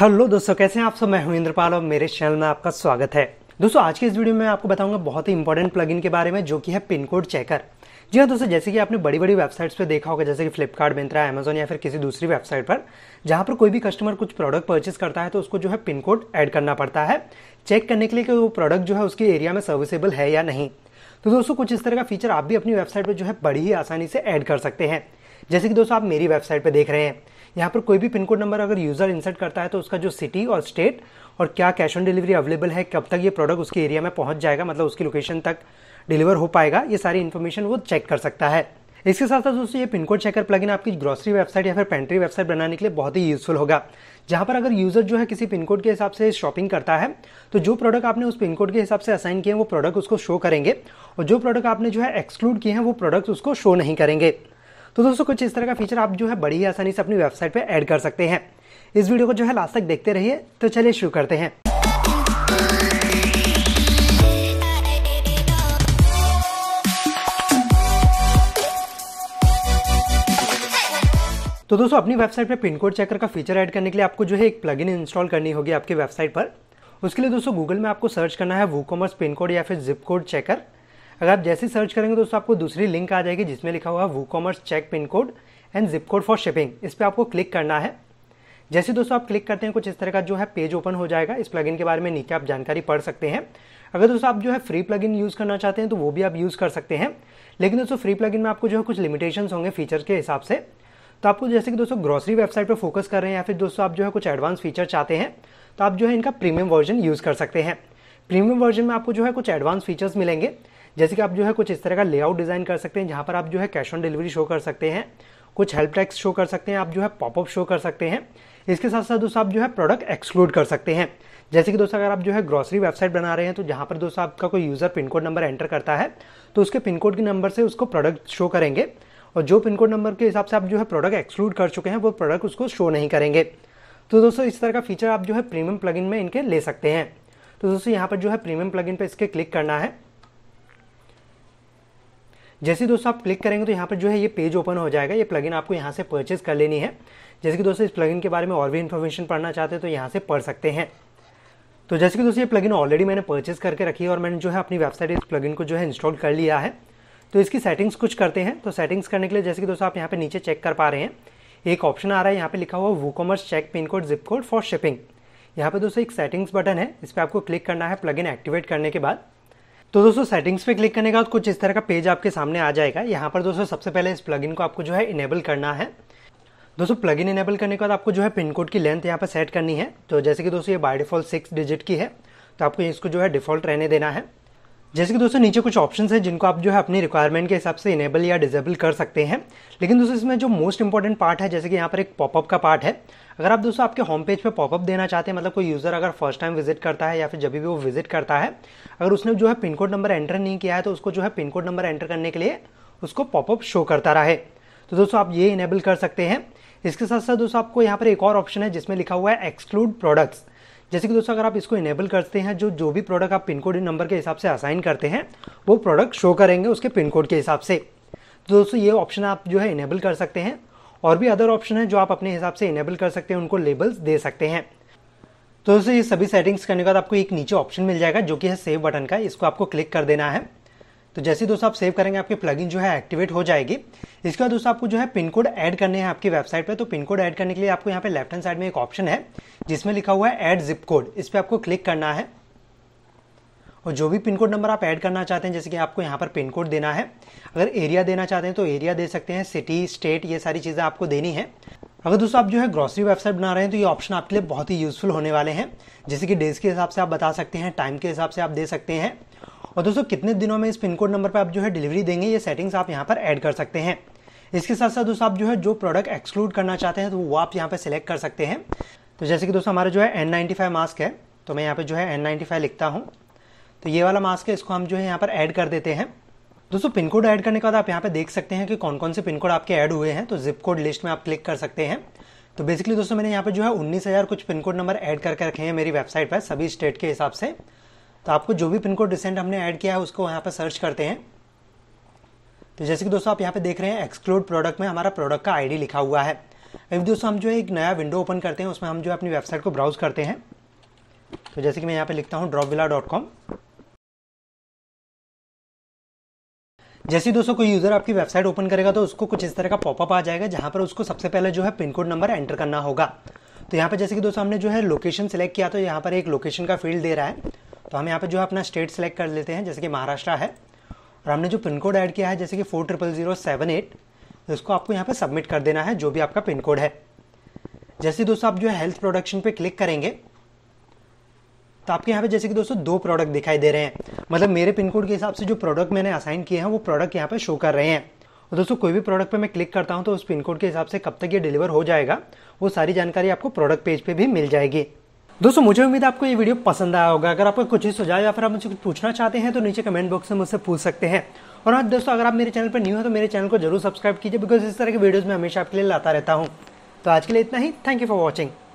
hello दोस्तों कैसे हैं आप सब मैं हूं इंद्रपाल और मेरे चैनल में आपका स्वागत है दोस्तों आज की इस वीडियो में आपको बताऊंगा बहुत ही इंपॉर्टेंट प्लगइन के बारे में जो कि है पिन कोड चेकर जी हाँ दोस्तों जैसे कि आपने बड़ी बड़ी वेबसाइट्स पे देखा होगा जैसे कि फ्लिपकार्ट मिंत्रा अमेजोन या फिर किसी दूसरी वेबसाइट पर जहाँ पर कोई भी कस्टमर कुछ प्रोडक्ट परचेस करता है तो उसको जो है पिन कोड ऐड करना पड़ता है चेक करने के लिए कि वो प्रोडक्ट जो है उसके एरिया में सर्विसेबल है या नहीं तो दोस्तों कुछ इस तरह का फीचर आप भी अपनी वेबसाइट पर जो है बड़ी ही आसानी से ऐड कर सकते हैं जैसे कि दोस्तों आप मेरी वेबसाइट पर देख रहे हैं यहाँ पर कोई भी पिन कोड नंबर अगर यूज़र इंसर्ट करता है तो उसका जो सिटी और स्टेट और क्या कैश ऑन डिलीवरी अवेलेबल है कब तक ये प्रोडक्ट उसके एरिया में पहुँच जाएगा मतलब उसकी लोकेशन तक डिलीवर हो पाएगा ये सारी इन्फॉर्मेशन वो चेक कर सकता है इसके साथ साथ दोस्तों ये पिन कोड चेकर प्लगइन आपकी ग्रोसरी वेबसाइट या फिर पेंट्री वेबसाइट बनाने के लिए बहुत ही यूजफुल होगा जहाँ पर अगर यूज़र जो है किसी पिन कोड के हिसाब से शॉपिंग करता है तो जो प्रोडक्ट आपने उस पिन कोड के हिसाब से असाइन किए हैं वो प्रोडक्ट उसको शो करेंगे और जो प्रोडक्ट आपने जो है एक्सक्लूड किए हैं वो प्रोडक्ट उसको शो नहीं करेंगे तो दोस्तों कुछ इस तरह का फीचर आप जो है बड़ी आसानी से अपनी वेबसाइट पर ऐड कर सकते हैं इस वीडियो को जो है लास्ट तक देखते रहिए तो चलिए शुरू करते हैं तो दोस्तों अपनी वेबसाइट पर पिन कोड चेकर का फीचर ऐड करने के लिए आपको जो है एक प्लगइन इंस्टॉल करनी होगी आपकी वेबसाइट पर उसके लिए दोस्तों गूगल में आपको सर्च करना है वू कॉमर्स पिन कोड या फिर जिप कोड चेकर अगर आप जैसे सर्च करेंगे दोस्तों आपको दूसरी लिंक आ जाएगी जिसमें लिखा हुआ है WooCommerce check pin code and zip code for shipping इस पर आपको क्लिक करना है जैसे दोस्तों आप क्लिक करते हैं कुछ इस तरह का जो है पेज ओपन हो जाएगा इस प्लगइन के बारे में नीचे आप जानकारी पढ़ सकते हैं अगर दोस्तों आप जो है फ्री प्लगइन यूज़ करना चाहते हैं तो वो भी आप यूज़ कर सकते हैं लेकिन दोस्तों फ्री प्लगइन में आपको जो है कुछ लिमिटेशंस होंगे फीचर के हिसाब से तो आपको जैसे कि दोस्तों ग्रॉसरी वेबसाइट पर फोकस कर रहे हैं या फिर दोस्तों आप जो है कुछ एडवांस फीचर चाहते हैं तो आप जो है इनका प्रीमियम वर्जन यूज़ कर सकते हैं प्रीमियम वर्जन में आपको जो है कुछ एडवांस फीचर्स मिलेंगे जैसे कि आप जो है कुछ इस तरह का लेआउट डिज़ाइन कर सकते हैं जहाँ पर आप जो है कैश ऑन डिलीवरी शो कर सकते हैं कुछ हेल्प टैक्स शो कर सकते हैं आप जो है पॉपअप शो कर सकते हैं इसके साथ साथ दोस्तों आप जो है प्रोडक्ट एक्सक्लूड कर सकते हैं जैसे कि दोस्तों अगर आप जो है ग्रोसरी वेबसाइट बना रहे हैं तो जहाँ पर दोस्तों आपका कोई user pin code number enter करता है तो उसके पिन कोड के नंबर से उसको प्रोडक्ट शो करेंगे और जो पिन कोड नंबर के हिसाब से आप जो है प्रोडक्ट एक्सक्लूड कर चुके हैं वो प्रोडक्ट उसको शो नहीं करेंगे तो दोस्तों इस तरह का फीचर आप जो है प्रीमियम प्लगइन में इनके ले सकते हैं तो दोस्तों यहाँ पर जो है प्रीमियम प्लगइन पर इसके क्लिक करना है जैसे ही दोस्तों आप क्लिक करेंगे तो यहाँ पर जो है ये पेज ओपन हो जाएगा ये प्लगइन आपको यहाँ से परचेज कर लेनी है जैसे कि दोस्तों इस प्लगइन के बारे में और भी इन्फॉर्मेशन पढ़ना चाहते हैं तो यहाँ से पढ़ सकते हैं तो जैसे कि दोस्तों ये प्लगइन ऑलरेडी मैंने परचेज करके रखी है और मैंने जो है अपनी वेबसाइट इस प्लगइन को जो है इंस्टॉल कर लिया है तो इसकी सेटिंग्स कुछ करते हैं तो सेटिंग्स करने के लिए जैसे कि दोस्तों आप यहाँ पर नीचे चेक कर पा रहे हैं एक ऑप्शन आ रहा है यहाँ पर लिखा हुआ WooCommerce check pin code zip code for shipping यहाँ पर दोस्तों एक सेटिंग्स बटन है इस पर आपको क्लिक करना है प्लगइन एक्टिवेट करने के बाद तो दोस्तों सेटिंग्स पे क्लिक करने के बाद कुछ इस तरह का पेज आपके सामने आ जाएगा यहाँ पर दोस्तों सबसे पहले इस प्लगइन को आपको जो है इनेबल करना है दोस्तों प्लगइन इनेबल करने के बाद आपको जो है पिन कोड की लेंथ यहाँ पर सेट करनी है तो जैसे कि दोस्तों ये बाय डिफॉल्ट सिक्स डिजिट की है तो आपको इसको जो है डिफॉल्ट रहने देना है जैसे कि दोस्तों नीचे कुछ ऑप्शंस हैं जिनको आप जो है अपनी रिक्वायरमेंट के हिसाब से इनेबल या डिजेबल कर सकते हैं लेकिन दोस्तों इसमें जो मोस्ट इंपॉर्टेंट पार्ट है जैसे कि यहाँ पर एक पॉपअप का पार्ट है अगर आप दोस्तों आपके होम पेज पर पॉपअप देना चाहते हैं मतलब कोई यूज़र अगर फर्स्ट टाइम विजिट करता है या फिर जब भी वो विजिट करता है अगर उसने जो है पिन कोड नंबर एंटर नहीं किया है तो उसको जो है पिन कोड नंबर एंटर करने के लिए उसको पॉपअप शो करता रहे तो दोस्तों आप ये इनेबल कर सकते हैं इसके साथ साथ दोस्तों आपको यहाँ पर एक और ऑप्शन है जिसमें लिखा हुआ है एक्सक्लूड प्रोडक्ट्स जैसे कि दोस्तों अगर आप इसको इनेबल करते हैं जो जो भी प्रोडक्ट आप पिन कोड नंबर के हिसाब से असाइन करते हैं वो प्रोडक्ट शो करेंगे उसके पिन कोड के हिसाब से तो दोस्तों ये ऑप्शन आप जो है इनेबल कर सकते हैं और भी अदर ऑप्शन है जो आप अपने हिसाब से इनेबल कर सकते हैं उनको लेबल्स दे सकते हैं तो दोस्तों ये सभी सेटिंग्स करने के बाद आपको एक नीचे ऑप्शन मिल जाएगा जो कि है सेव बटन का इसको आपको क्लिक कर देना है तो जैसे दोस्तों आप सेव करेंगे आपकी प्लगइन जो है एक्टिवेट हो जाएगी इसके बाद दोस्तों आपको जो है पिन कोड ऐड करने हैं आपकी वेबसाइट पे तो पिन कोड ऐड करने के लिए आपको यहाँ पे लेफ्ट हैंड साइड में एक ऑप्शन है जिसमें लिखा हुआ है ऐड जिप कोड इस पर आपको क्लिक करना है और जो भी पिन कोड नंबर आप ऐड करना चाहते हैं जैसे कि आपको यहाँ पर पिन कोड देना है अगर एरिया देना चाहते हैं तो एरिया दे सकते हैं सिटी स्टेट ये सारी चीज़ें आपको देनी है अगर दोस्तों आप जो है ग्रॉसरी वेबसाइट बना रहे हैं तो ये ऑप्शन आपके लिए बहुत ही यूजफुल होने वाले हैं जैसे कि डेज के हिसाब से आप बता सकते हैं टाइम के हिसाब से आप दे सकते हैं और दोस्तों कितने दिनों में इस पिन कोड नंबर पर आप जो है डिलीवरी देंगे ये सेटिंग्स आप यहाँ पर ऐड कर सकते हैं इसके साथ साथ दोस्तों आप जो है जो प्रोडक्ट एक्सक्लूड करना चाहते हैं तो वो आप यहाँ पर सिलेक्ट कर सकते हैं तो जैसे कि दोस्तों हमारा जो है एन मास्क है तो मैं यहाँ पर जो है एन लिखता हूँ तो ये वाला मास्क है इसको हम जो है यहाँ पर ऐड कर देते हैं दोस्तों पिन कोड ऐड करने के बाद आप यहाँ पे देख सकते हैं कि कौन कौन से पिन कोड आपके ऐड हुए हैं तो जिप कोड लिस्ट में आप क्लिक कर सकते हैं तो बेसिकली दोस्तों मैंने यहाँ पे जो है उन्नीस हज़ार कुछ पिन कोड नंबर ऐड करके रखे हैं मेरी वेबसाइट पर सभी स्टेट के हिसाब से तो आपको जो भी पिन कोड रिसेंट हमने ऐड किया है उसको यहाँ पर सर्च करते हैं तो जैसे कि दोस्तों आप यहाँ पे देख रहे हैं एक्सक्लूड प्रोडक्ट में हमारा प्रोडक्ट का आईडी लिखा हुआ है अभी दोस्तों हम जो है एक नया विंडो ओपन करते हैं उसमें हम जो अपनी वेबसाइट को ब्राउज करते हैं तो जैसे कि मैं यहाँ पे लिखता हूँ ड्रॉपविला डॉट कॉम जैसे दोस्तों कोई यूज़र आपकी वेबसाइट ओपन करेगा तो उसको कुछ इस तरह का पॉपअप आ जाएगा जहां पर उसको सबसे पहले जो है पिन कोड नंबर एंटर करना होगा तो यहाँ पर जैसे कि दोस्तों हमने जो है लोकेशन सेलेक्ट किया तो यहाँ पर एक लोकेशन का फील्ड दे रहा है तो हम यहाँ पे जो है अपना स्टेट सेलेक्ट कर लेते हैं जैसे कि महाराष्ट्र है और हमने जो पिन कोड ऐड किया है जैसे कि four triple zero seven eight उसको आपको यहाँ पे सबमिट कर देना है जो भी आपका पिन कोड है जैसे दोस्तों आप जो है हेल्थ प्रोडक्शन पे क्लिक करेंगे तो आपके यहाँ पे जैसे कि दोस्तों दो प्रोडक्ट दिखाई दे रहे हैं मतलब मेरे पिन कोड के हिसाब से जो प्रोडक्ट मैंने असाइन किए हैं वो प्रोडक्ट यहाँ पे शो कर रहे हैं और दोस्तों कोई भी प्रोडक्ट पे मैं क्लिक करता हूँ तो उस पिन कोड के हिसाब से कब तक ये डिलीवर हो जाएगा वो सारी जानकारी आपको प्रोडक्ट पेज पे भी मिल जाएगी दोस्तों मुझे उम्मीद है आपको ये वीडियो पसंद आया होगा अगर आपको कुछ ही सुझाव या फिर आप मुझसे कुछ पूछना चाहते हैं तो नीचे कमेंट बॉक्स में मुझसे पूछ सकते हैं और आज हाँ, दोस्तों अगर आप मेरे चैनल पर न्यू है तो मेरे चैनल को जरूर सब्सक्राइब कीजिए बिकॉज इस तरह के वीडियोज़ में हमेशा आपके लिए लाता रहता हूँ तो आज के लिए इतना ही थैंक यू फॉर वॉचिंग